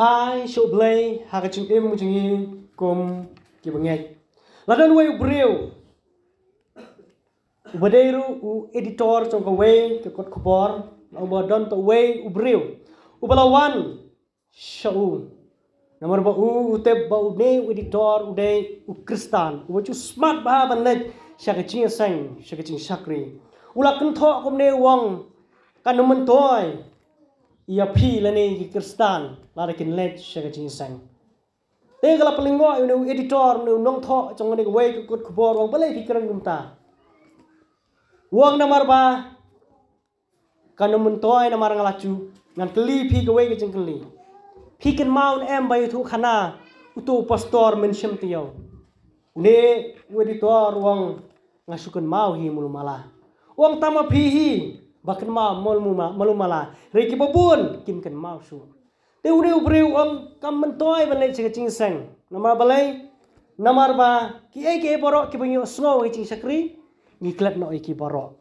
pai shall play, ha im chung kom ki bangai la dan wei breu ubadeiru u editor chong ka wei ka kot khobor la don to wei ubreu ubalawan shaun namar ba u uteb ba u ne editor u de u kristan u chu smart ba ban le shaka ching sang shaka ulak shakri ulakan tho kom ne wong kanuman toy อียพีเลนี่คริสตันลาเรกินเลดเชกจินเซงเอกลับไปลิงว่าอยู่ในเอดิทอร์นูนน้องท่อจงเงินกเวกกดขบอวนวังไปเลยพิการงุมตาวังนำมารบ้าคานมุนตัวไอ้นำมารังลาจูงานคลีพีกเวกจึงกลีพี่กันมาอุนเอ็มไปทุกขนาอุตุปสตอร์มินชิมเตียวเนเอดิทอร์วางงนสุกันมาวิมุลมาลาวางตามาพีฮี bakın ma mol muma malum mala re ki babun kim kan mau su te ureu breu om kam men toy ban le ching sang nama balai namar ba ki e ke borok ki bunyo sngo ki ching sakri ni klep no ki borok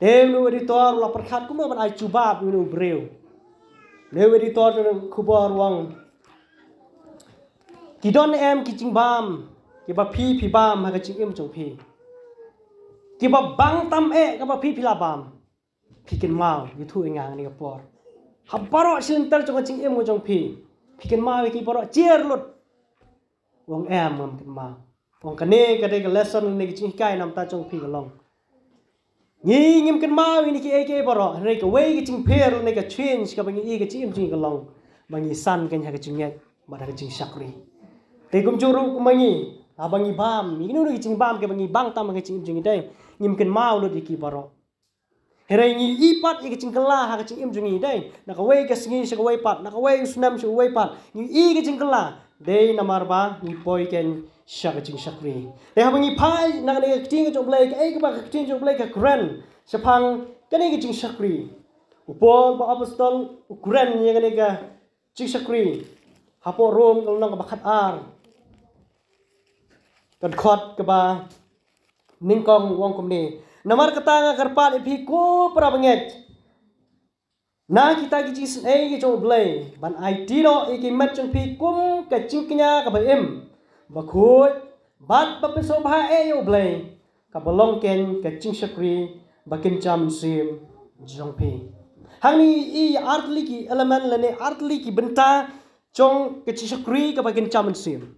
te nu editor la perkhat ku ma ban ai chubab ureu breu le editor ku bor wang ki don em ki ching bam ki phi phi bam ha ka ching em chong phi ki ba bang tam e ka ba phi phi la bam pikin mau yuthu ingang ni kapor habaro sintar chong ching emo chong phi pikin mau ki poro cheer lot wong em mom kin mau wong kane kade ka lesson ni ching kai nam ta chong phi ka long ngi ngim kin mau ni ki ek poro re ka wei ki ching pher ni ka change ka bangi ka ching ching ka long bangi san kan ha ka ching yak ma da ka ching shakri te kum churu kumangi abangi bam ni no ni ching bam ke bangi bang tam ka ching ching dai ngim kin mau lo di ki poro herengi ipat i kacing kela ha kacing im jungi dai naka wei kasingi shaka wei pat naka wei usnam shaka wei pat ni i kacing kela dai namar ba ni poi ken shaka kacing shakri dai ha bangi pai naka ni kacing kacing blai ka ai ka ba kacing kacing blai ka kren shapang kani kacing shakri upol ba apostol ukren ni kani ka cing shakri hapo rom kalau nang bakat ar kan khot ka ba ning kong wong kom ni namar katanga karpat ipi ko para banget na kita ki jis e ki blay ban ai ti no e ki mat chong pi kum ke ching knya ka ba im. ba bat ba pe so ha e yo blay ka long ken ke ching shakri ba ken cham sim jong pi hang ni i artli ki element lane artli ki benta chong ke ching shakri ka ba ken cham sim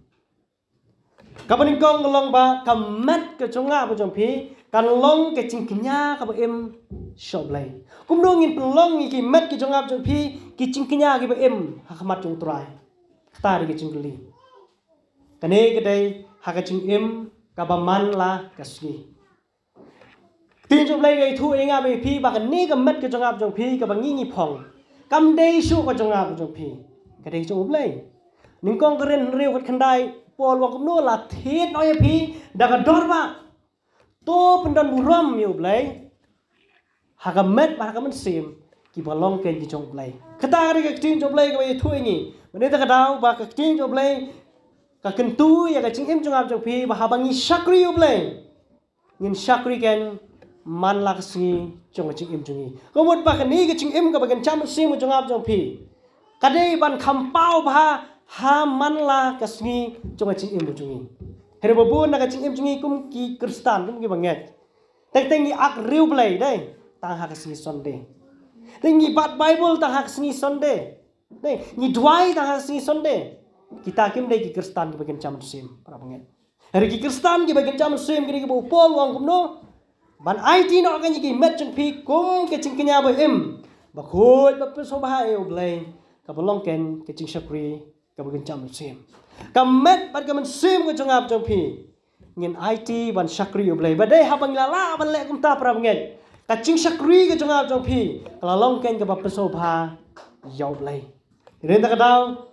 Kapan ingkong ngelong kong long ba kamat mat chong ngap jong pi kan long ke ching kinya ka ba em shop lai kum do ngin long ngi ki met ki jong ap jong phi ki ching kinya ki ba em ha khamat jong trai ta ri ki ching li kane ke dai ha ka ching em ka ba man la ka sni tin jong lai gai thu inga be phi ba ka ni ka met ki jong ap jong phi ka ba ngi ngi phong kam dei shu ka jong ap jong phi ka dei jong lai ning kong ren reu ka khandai pol wa kum no la thiet oi phi da ka dor ba bùn pendan nhiều miu blai haga mét ba haga men sim ki balong ken ki chong blai kata ri ka tin chong blai ka ba thui ni mane ta ka dau ba ka tin chong lấy ka ken tu và ka ching em chong ap chong phi ba ha bang ni shakri u blai ngin shakri ken man lak si chong ching em chong ni ko một ba cái này ka ching em cái ba ken cham sim chong ap chong phi cái đây ban khăm pau ba ha man la ka si chong ching em chong ni Hari bu na cing im cing kum ki kristan kum ki banget. Tek tengi ak riu play dai. Tang hak sini sonde. Tengi bat Bible tang hak sini sonde. Dai ni dwai tang hak sini sonde. Kita kim dai ki kristan ki bagian cam sim para banget. Hari ki kristan ki bagian cam sim ki ki bu pol wang kum no. Ban ai ti no kan ki matchen pi kum ke cing kenya ba im. Bakut khot ba pesobah ai oblay. Kabalong ken ke cing syakri ke cam sim kamet bat kamen sim ko chungap chong ngin IT ban shakri ublai ba dai habang la la ban le ta pra ka ching chong long ken ka ba peso bha yau blai ren da ka dau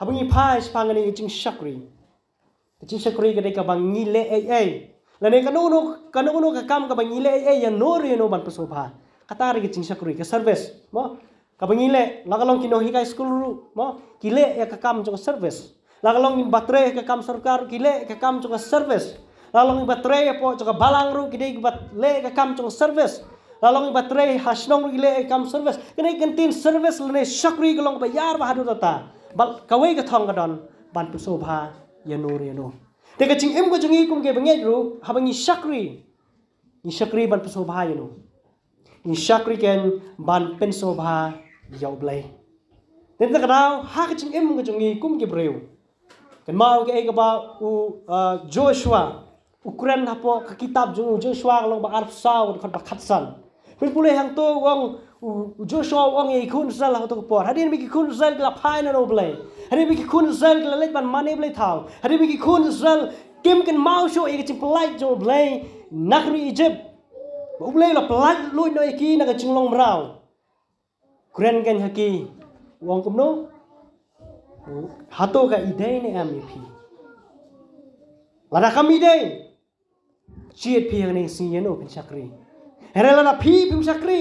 habang i pha is e pang ni ching ching ka dai ka bang ni le ai e e. la kanu kanu no ka kam ka bang ni le ai ai ya no re no kata ri ching shakri ka service mo kabangile lakalong kinohi ka school ru mo kile ya kakam jong service Lalong yung batre ke kam sarkar kile ke kam chunga service lalong batre po chunga balang ru kide bat batle ke kam chunga service lalong yung hashnong hasnong ru kile ke kam service kine kentin service lene shakri kalong pa yar bahadu tata bal kawai ke thong don ban pu sobha yanur te Deka ching em ko kum ke banget ru habangi shakri ni shakri ban pu soba yanu ni shakri ken ban pen soba yau blai Nên ta cả đau, hát em người chừng nghi cũng kịp mau ke ega ba u uh, Joshua Ukuran hapo ka kitab jung Joshua long ba arf saw kon ba khatsan pin pule hang to wong u Joshua wong e kun sel ha to por hadin bi kun sal la pine no blay Hadi bi kun sel la lek ban mani blay tau. Hadi bi kun sel kim kan mau show e chim plai jo blay nakri Egypt ba blay la plai lu no e ki na ka long rao Kuren ken haki wong no. hato ka idei ne am phi lada kam idei chiet phi ne si yen open chakri hele lada phi pim chakri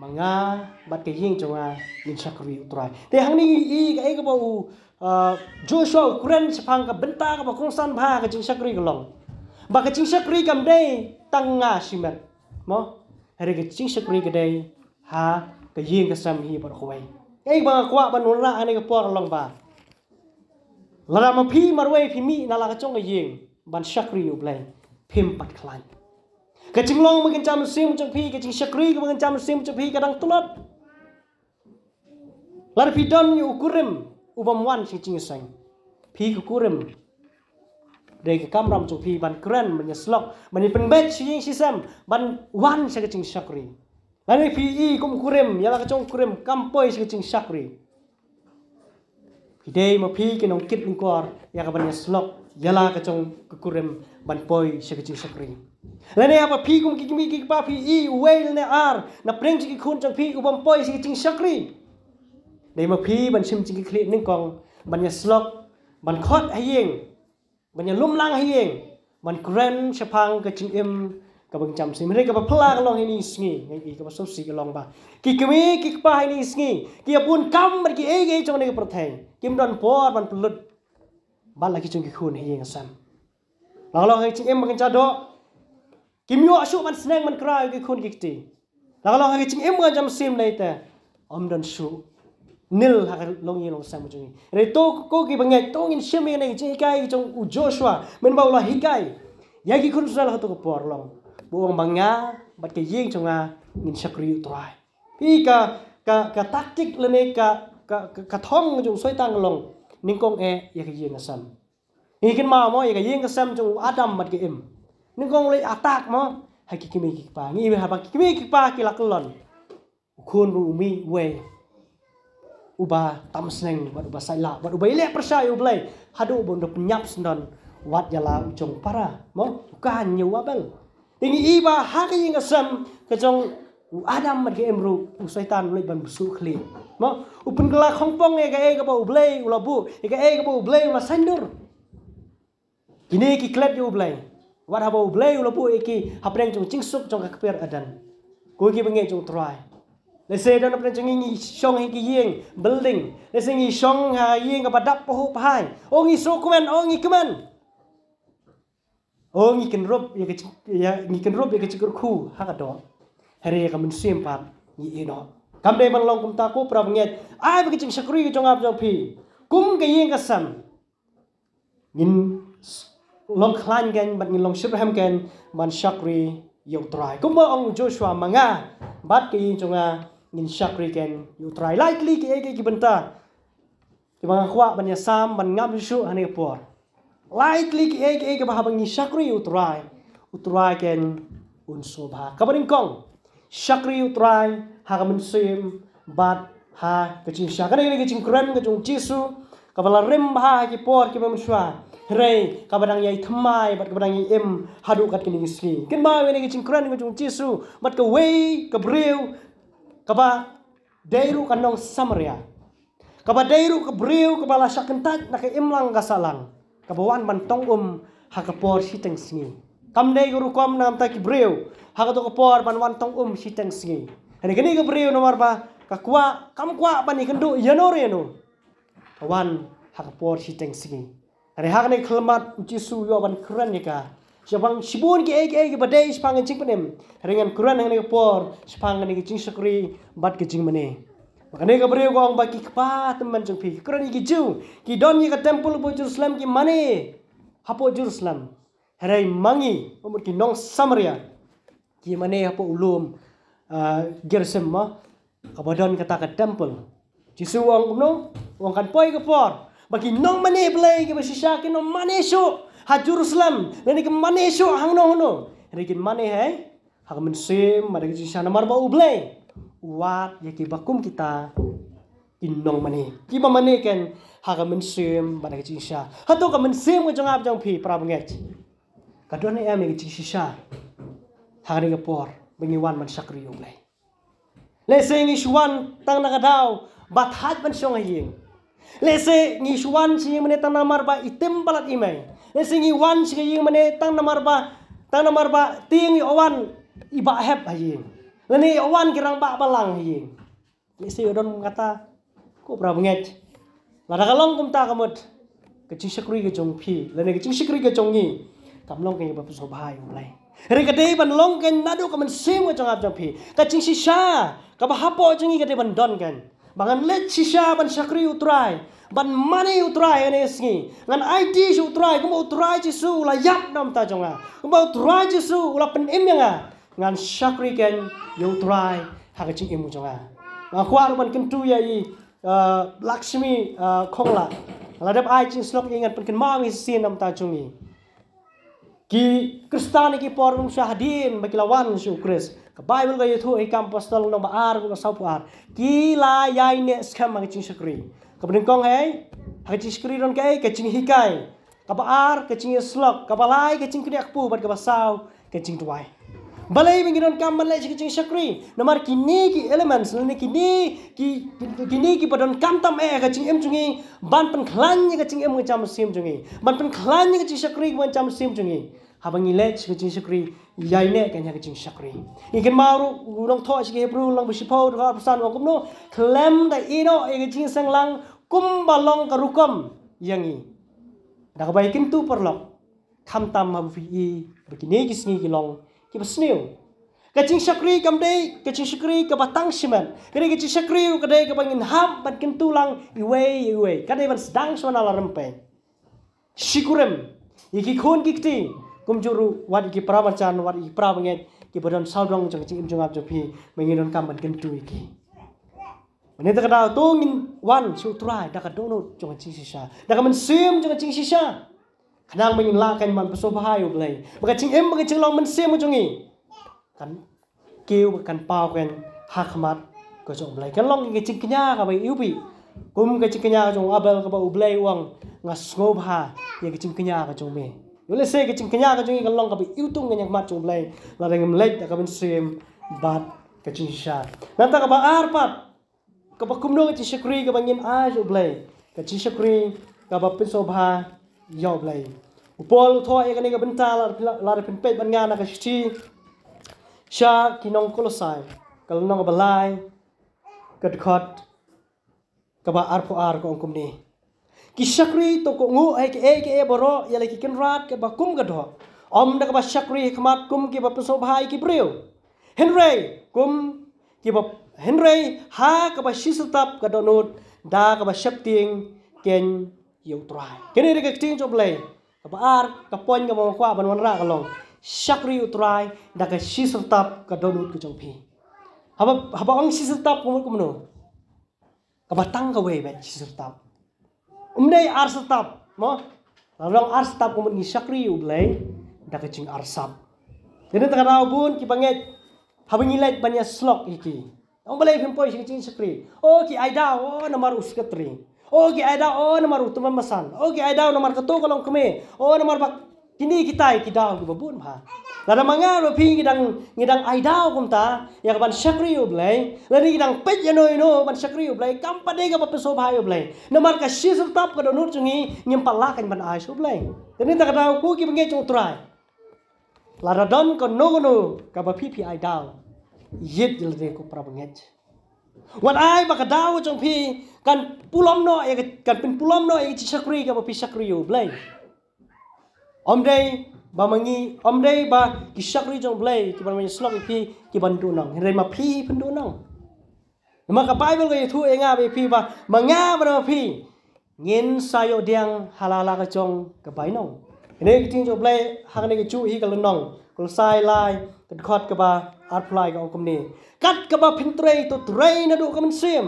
manga bat ke ying chonga min chakri utrai te hang ni i ga e ờ, ga bo u joshua kuren chapang ka benta ka ba kong san bha ka jing chakri ka long ba ka jing chakri kam dei tang nga shimet mo hele ka jing chakri ka dei ha ka ying ka sam hi ba khoi ei ba kwa ban nun ra ane ka por long ba la ra ma phi marwe phi mi na la ka chong ka yeng ban shakri u blai phim pat khlan ka ching long ma kan cham sim chong phi ka ching shakri ka ma kan cham sim chong phi ka dang tulat la ra phi don yu kurim u bam wan ching ching sang phi ka kurim đây cái cam ram chụp phi ban kren mình nhớ slok mình đi phân bét chi chi xem ban one sẽ cái chừng shakri Lani PE kum kurim yala kachong kurim kampoi si kaching shakri. Pidei ma pi kinong kit ngkor yakaban yaslok yala kachong kurim banpoi si kaching shakri. Lani apa pi kum kikimi kikpa PE uwail ne ar na preng si kikun chang pi ubampoi si kaching shakri. Nei ma pi ban shim ching kikli ning kong ban yaslok ban khot hayeng ban yalum lang hayeng ban kren shapang kaching im Kabang jam cham sim re ka phla ka long ini singi ngai ki ka sob si ka long ba ki kemi ki pa hai ni singi ki apun kam mar ki ei ei chong ne ka prathai kim don por ban pulut Balak la ki chong ki khun hi nga sam la long hai ching em bang cha do kim yo asu ban snang man krai ki khun ki ti la long hai ching em ga jam sim nei ta om don shu nil ha long yin long sam chung re to ko ki bangai to in shim ne ki kai ki chong u joshua men ba la ya ki khun sal ha to ko por long buông bằng cái buang trong bat nhìn ying chunga min shakri utrai pi ka tác kích lên lene ka ka ka thong jung xoay tang long ning kong e ya ke ying sam ni kin ma mo ya ke ying sam jung adam bat ke im ning kong le atak mo hai ki kimi ki pa ni ha ba kimi ki pa ki lak lon khun bu mi we uba tam sneng bat uba sai la bat uba ile persa u blai hadu bon do nyap snon wat yala ujung para mo ka nyu abel Tinggi iba hari yang kesem kejong u adam mat ke emru u setan lai ban busu kli. Ma u pun kala khongpong e ka e ka ba u blai u labu e ka e ka pa u blai u la sandur. Kini ki di u blai. Wat haba u blai u labu e ki hapreng jong suk jong ka adan. kui ki bengeng jong try. Le se dan apren jong ingi shong hi ki yeng building. Le se ngi shong ha yeng ka pa dap po pai. O ngi so kumen o kumen. ô oh, nghi kinh rộp yê cái nghi kinh rộp yê cái chikur khu ha cái mình xem phát như nó cam đây bằng lòng cũng ta cố ai bây giờ sakri cái áp trong phi cũng cái yên cái sầm nhìn lòng khlan gen bạn nhìn lòng sửa ham gen bạn sakri yêu trai cũng mà ông Joshua mà nga bắt cái yên trong nga nhìn sakri gen yêu trai likely cái cái cái bên ta cái bằng khoa bạn nhà sam bạn ngáp su anh ấy bỏ lightly ki ek ek bah bangi shakri utrai utrai ken bah kabarin kong shakri utrai hakamen sim bat ha kecing shakri ni kecing kren kecing jisu kabala rem bah ki por ki mamshwa rei kabadang yai thamai bat kabadang yai em hadu kat kini gisli ken ba wen kecing kren kecing jisu bat ka wei kabreu kaba dairu kanong samaria kaba dairu kabreu kabala shakentat nak imlang kasalang kabawan bantong um hakapor sitang singi kamne guru kom nam ta ki breu hakato kapor bantong wan tong um sitang singi ani gani ga breu nomar ba kakwa kam kwa bani kendo yano reno kawan hakapor sitang singi ani hakne kelmat ucisu yo ban keren nika Sabang sibun ki ek ek badai spang cing penem ringan kuran ngi por spang ngi cing sekri bat ke cing meneh Makanya kau beri uang bagi kpa teman cumpi. Kau ni ki don ni ke tempel buat Jerusalem ki mana? Hapo Jerusalem. Hari mangi umur ki nong Samaria. Ki mana hapo ulum uh, Jerusalem don Kabadon kata ka tempel. Jisu uang kau nong, uang kan poy kepor. Bagi nong mana play ki bersih sya ki nong mana isu? Ha Jerusalem. Nanti ki mana shu hang nong nong? Hari ki mana hei? Hak mensim, mana kisah nama marba ublay wat ya ki bakum kita inong mani ki ba mani ken ha ga men sim ba ki sha ha ka men sim ko jong ab jong phi pra banget ka do na em ya, ki sha ha ga ga por wan man sakri yong lai le se ngi shwan tang na ka daw ba that man shong ying le se ngi shwan chi mane tang na mar ba item balat imai le se ngi wan si ngi mane tang na mar ba tang na mar ba owan iba heb ha Lani awan kirang pak palang hi. Iya. Ni si udon kata ko prabu bunget. Lada kalong kum ta kamut. Kecing sekri ke jong pi. Lani kecing sekri ke jong ni. Kam long ke bapu sobai ulai. Ri kate ban long ken nado kamen sim ke jong ap jong pi. Kecing sisa. Ka hapo jong ni kate ban don kan. Bangan let sisa ban sekri utrai. Ban mani utrai ane sini. Ngan IT utrai. Kumau utrai jisu ula yap nam ta jonga. Kumau utrai jisu ula pen im yang ngan shakri ken yo try hak ching imu jonga ma khwa ru ban tu ya i uh, lakshmi uh, khongla la dap ai ching slok ingat pen ma mang si nam ta chungi ki kristan ki porung ba bagi lawan su kris ka bible ga yuthu ai kam pastal no ba ar ko sa puar ki la yai ne skam ma ching shakri ka ben kong hai hak ching shakri ron kai ka ching hikai ka ba ar ka ching slok ka ba lai ka ching kriak pu bat ka ba sau ka ching tuai balai mengiran kam lai jik jing shakri namar kini ki elements lani kini ki kini ki padon kam tam e eh, ga em jungi ban pen khlan ni em jam sim jungi ban pen khlan ni ga jing shakri sim jungi habang ile jik jing shakri yai ne ga jing shakri igen maru ulong tho jik hebru lang bishpo ga pasan ga no klem da ino e eh, ga jing sang lang kum balong ka yangi da ga bai tu perlok kam tam ma bu i begini ki kilong ki long ki besniu kacing syakri kamdei kacing syakri ka batang siman kare kecing syakri ka dei ka bangin ham bat kentulang iwe iwe ka dei sedang suana ala rempe shikurem iki kon ki kti kum juru wat iki praman chan wat iki prabanget ki bodon saldong jong cing im jong ap jo kam ban kentu iki Menit kada tungin wan sutrai daga dono jong cing sisa daga men sim jong cing sisa kanang mengin la kan man peso bahai ublai baka ching em maka ching long men mo chungi kan keu kan pao kan hakmat ko chung ublai kan long ngi ching kenya ka bai ubi kum ka ching kenya chung abal ka ba ublai wang ngas ngo bha ye ya ka ching kenya ka chung me yule se ka ching kenya ka jungi kan long ka bai utung kan yak mat jong ublai la reng mlek ka ben sem bat ka ching sha nanta ka ba arpat ka ba kumno ka ching shakri ka bangin aj ublai ka ching shakri ka ba peso bha ยอบเลยอุปอลทอเอกนี่ก็เป็นตาลาลาเป็นเป็ดบรรงานนะครับชีชากินองโคลสัยกัลนองกบลายกัดขอดกับบาอาร์พออาร์กองคุมนี้กิชักรีตกงูไอ้กเอเกเอบรอยาเลกิกันรัดกับบาคุมกัดหออมนักบาชักรีขมัดคุมกับาประสบายกิบเรียวเฮนรีคุมกับาเฮนรีฮากับบาชิสตับกับโดนูดดากับบาเชฟติงเกน yau trai kini rek ke ting joblei ka baar ka poin ka mong ban wanra ka long shakri yau trai da ka shisur tap ka donut ku jong pi haba haba ang shisur tap ku mo ku ka ba tang ka wei ba shisur tap umnei ar sur tap mo la ar sur tap ku mo ni shakri yau blei ching ar sap kini ta ka rao bun ki banget haba ni lek banya slok iki Ang balay kung po ay shakri. Okay, ay daw, oh, namarusik at ring. Oke oh, ada o nomor utuma memesan. Oh, aida oh, ada namar ketu kolong kami, o oh, namar bak kini kita kita ki babun ha lada manga ro pi ngidang ngidang dau kum kumta ya kapan syakri o blai lada ngidang pet ya noi no ban syakri o blai kampa de ga peso bhai blai namar ka shisum tap ka donur chungi nyimpala kan ban ai su blai tani ta kada ku ki bengi chung trai lada don ka no no ka ba pi pi dau. yit de ku วันไอ้บักดาวจังพี่กันปุลอมนอเอกกันเป็นปุลอมนอเอกชักรีกับพี่ชักรีอยู่เบลยอมเดย์บามังีอมเดย์บากิชักรีจังเบลยก่บันมีนสลอกพี่ก่บันดูนังเรีนมาพี่พันดูนังมากระไปเบลก็ยทุเองอไปพี่บามังงาบาพี่เงินสายเดียงฮาลาลากระจงกระไปน้องเนกจริงจงเบลยหากในกจูฮีกับลุน้องกุลสายล่กันคอดกับบาអត់ផ្លាយក៏អុំនេះកាត់កបភិនត្រៃទៅត្រៃនៅដូចកំសៀម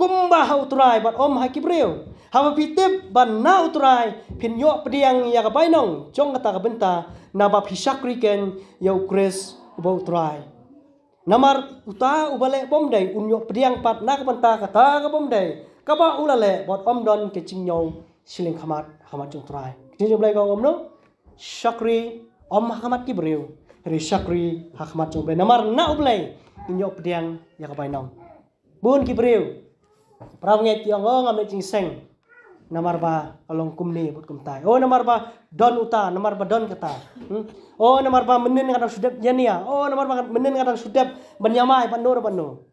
គុំបាហៅត្រៃបាត់អុំហើយគិព្រាវហើយពីទីបបានណៅត្រៃភិនយោប្រៀងយ៉ាកបៃនងចងកតាកបិនតាណាបាភិសាគ្រីកេនយោក្រេសបោត្រៃណាមាឧតាឧបលេបំដៃអ៊ុនយោប្រៀងបាត់ណាកបិនតាកតាកបំដៃកបអ៊ូឡាលេបាត់អុំដនកេជិញញោឈិលិងខ្មាត់ខ្មាត់ចងត្រៃជិញជុំលេកងអ៊ុំនោះសាគ្រីអុំខ្មាត់គិព្រាវ ri syakri hakmat chung namar na ublai inyok pediang ya kapan nong bun ki priu prau ngai ti ong oh, ngam seng namar ba kalong kumni but kumtai oh namar ba don uta namar ba don kata hmm? oh namar ba menen ngadang sudep jania oh namar ba menen ngadang sudep menyamai panor panu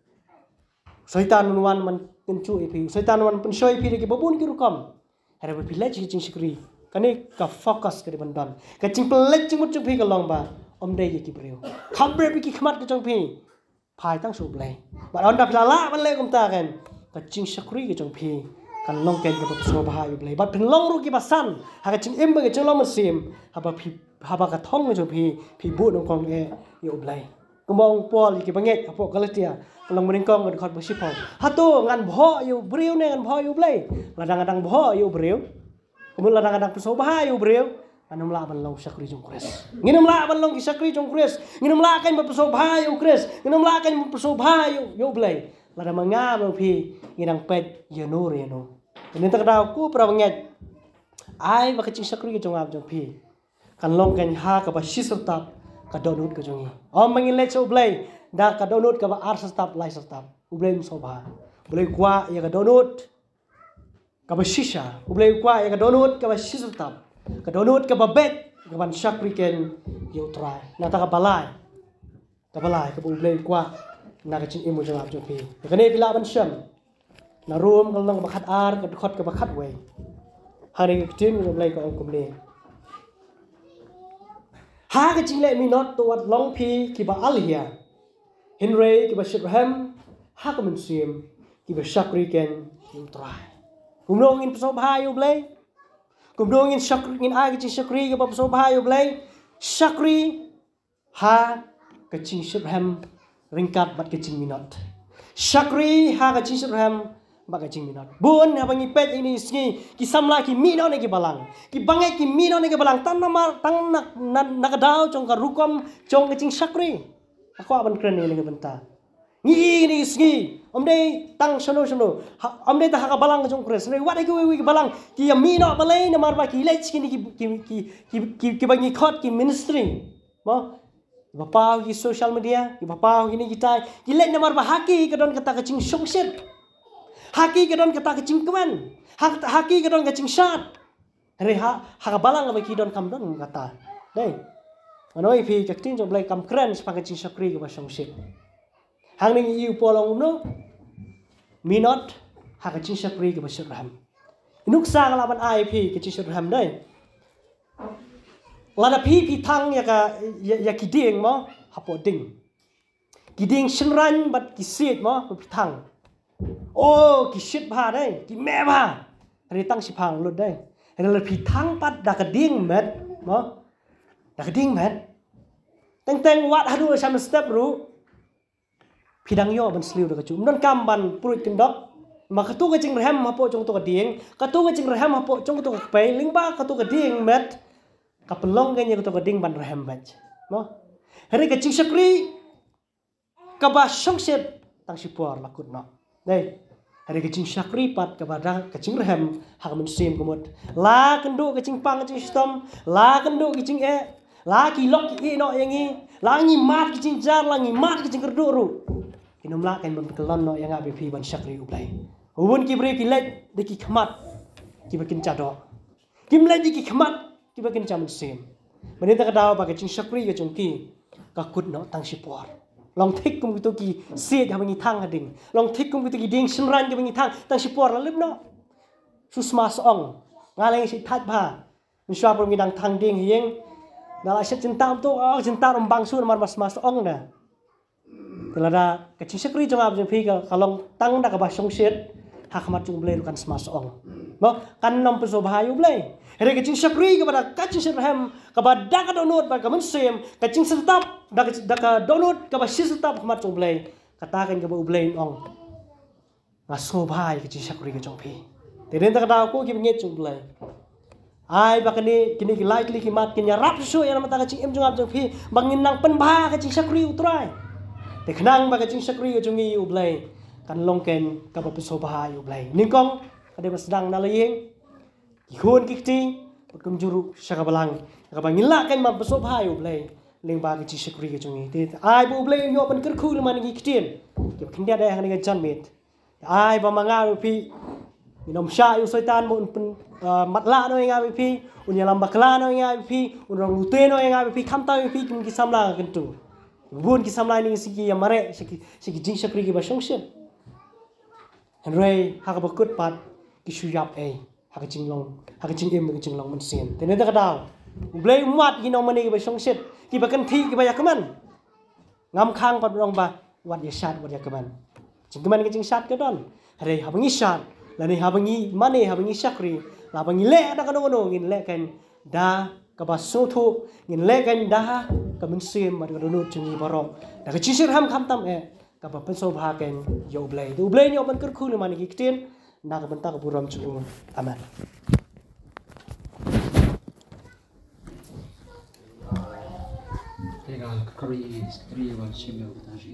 Saitan nuan man pencu ipi, saitan nuan pencu ipi lagi babun ki rukam. Hari bi pilaj cing sikri, kani ka fokus ke depan don. ka cing pelaj mucuk pi kalong ba, อมเดยกิบเรียวคำเบรปิกิขมัดกจงพีพายตั้งสุบเลยบัดอันดับลาละมันเลยกุมตากันกัจิงสักรีกจงพีกันลงเกนกับสวบหายู่เลยบัดเป็งลงรูกิบัสันหากจิงเอ็มเบกจงลงมันเสียมหากพีหากกระท่องกจงพีพีบุองคองเออยู่เลยกมองปอลกี่บังเงกพวกกลเตียกลองมันกองกันคอดบุชิพองฮัตโตงานพ่ออยู่เบรียวเนี่ยงานพ่ออยู่เบลยระดังระดังพ่ออยู่เบรียวกมุนระดังระดังประสบหายอยู่เบรียว anum la ban long shakri jong kres nginum la ban long shakri jong kres nginum la kan ba paso bhai kres nginum la kan ba paso bhai yo blay. Lada manga ba phi ngirang pet yano reno ya ni ta ka ku pra ngat. ai ba kaching shakri jong ab jong pi. kan long kan ha ka ba shisar tap ka donut ka jongi om mangin le chau da ka donut ka ba ar stap lai Ublay ublai musobha Ublay kwa ya ka donut ka ba shisha Ublay kwa ya ka donut ka ba shisar tap Kadunod ka babet, gaman syakri ken try Nata ka balay. Ta balay, kabublay kwa. Nakachin imo jawab jupi. Kani pilaban siyam. Narum kalang bakat ar, kadukot ka bakat way. Hari kitin kabublay ka ang kumli. Ha kachin le minot tuwat long pi kiba alhiya. Hinray kiba shitrahem. Ha kaman siyam kiba syakri ken yutray. Kumnong in pasobhayo blay kubdungin syakri ngin a kecing syakri ke papa soba hayo blay syakri ha kecing syabham ringkat bat kecing minot syakri ha kecing syabham bat kecing minot bun apa ngi pet ini sini ki samla ki mino ne ki balang ki bangai ki mino ne ki balang tan nama tan nak nak dau chong ka rukom chong kecing syakri aku aban kren ne le benta ngi ngi ngi om dei tang shono shono om dei ta ka balang jong kres ne wa dei ki balang ki ya no balai na marba ki lech ki ki ki ki ki bangi khot ki ministry, ma bapau ki social media ki bapau ki ni ki tai ki lech na marba haki ki don kata ka ching shong haki ki don kata ka ching kwan haki ki don ka ching shat re ha ha ka balang ba ki don kam don kata dei anoi phi ka ting jong blai kam kren spa ka ching shakri ki ba shong หางนิงยิวปอลองอุมูมีนอตหากจินชปรีกับชุดรำนุกสร้างลาบันไอพีกับจินชิดรำได้ลาดพีพีทังอยากะยากิดเองมั้งฮับปอดิง กิดเองชินรันบัดกิเสียดมั้งพีทังโอ้กิชิดพาได้กิแม่พาเรตั้งสิพังลุดได้เรลพีทังปัดดักดิ่งเม็ดมั้งดักดิ่งเม็ดแตงแตงวัดฮัลโหลชามสเต็ปรู้ pidang yo ban sliu da chum non kam ban purut kin dok ma katu ga jing hapo chong tu ga ding katu ga jing rehem hapo chong tu ga pai ling ba katu ga ding met ka pelong ga nyi to ga ding ban rehem baj no hari ka ching shakri ka ba shong sep tang si puar la kun no dai hari ka jing shakri pat ka ba da ka jing rehem hak men sim kumot la kendo ka jing pang ga jing stom la kendo ka jing e la ki lok ki no yang ni la ngi mat ki jing jar la ngi mat ki jing kerdu ru kinum la kan bam kelon no yang abi phi ban shakri ublai ubun ya ki bri ki de ki khamat ki bakin chado kim de ki khamat ki bakin chamun sim mani ta kadaw ba ke ching shakri yo chung ki ka kut no tang shi por long thik kum tu gitu ki se ja bangi thang ha ding long thik kum tu gitu ki ding shin ran ja bangi thang tang shi por la lip no susma song ngaleng si thad ba shwa prom mi dang thang ding hieng dalah syet cinta untuk oh cinta rombang sur mar mas mas ong na telada kechisakri jawab je ke kalong tang da ka ba hak mat chung blai rukan smas ong mo kan nom peso bhayu blai re kechin sakri ka ba ka chin serhem ka ba da ka donut ba ka sem ka setap da ka da ka donut ka ba si setap mat chung blai katakan ka ba blai ong ngaso bhai kechin sekali ka chong phi tak da ka da ko ki nge ai ba kini kini ki lightly ki mat kini rap so yang mata ka em jong ap pi bangin nang pen bha ka utrai tekhnang ba kaching sakri jungi ublai kan longken kapapiso ba ublai ningkong ade masdang nalayeng ihun kikti kumjuru sakabalang kabangilla ken ma piso ba ublai ling ba kaching sakri chungi te ai bu ublai yo pan kerku man ngiktin ke khindia da hang ngai janmit ai ba manga pi Inom sya yu soitan mo unpun matla no yang abipi, unya lambakla no yang abipi, unrong lute no yang abipi, kamta abipi kim kisamla kentu bun kisam lain ning siki ya mare siki siki jing shakri ki basong shin han rei hak ba kut pat ki yap ei hak jing long hak jing em jing long mun sin te ne da dao blei mat ki nong mani ki basong ki kan thi ki ba ya ngam kang pat rong ba wat ya shat wat yakman jing keman ki jing shat ke don rei ha bangi shat la ne ha bangi mane ha bangi shakri la bangi le da ka do no ngin le kan da กบาสูทุงินเล่กันดากับมันซีมมานกระนุจึงมีบรองแต่ก็ชิชิรำคำตั้มเอกับเป็นโซภากันโยเบลยดูเบลย์โยมันก็คืนมันกิกเตีนนักบันตากบุรมจุงอามันครีสตรีวันชิมเบลตาชี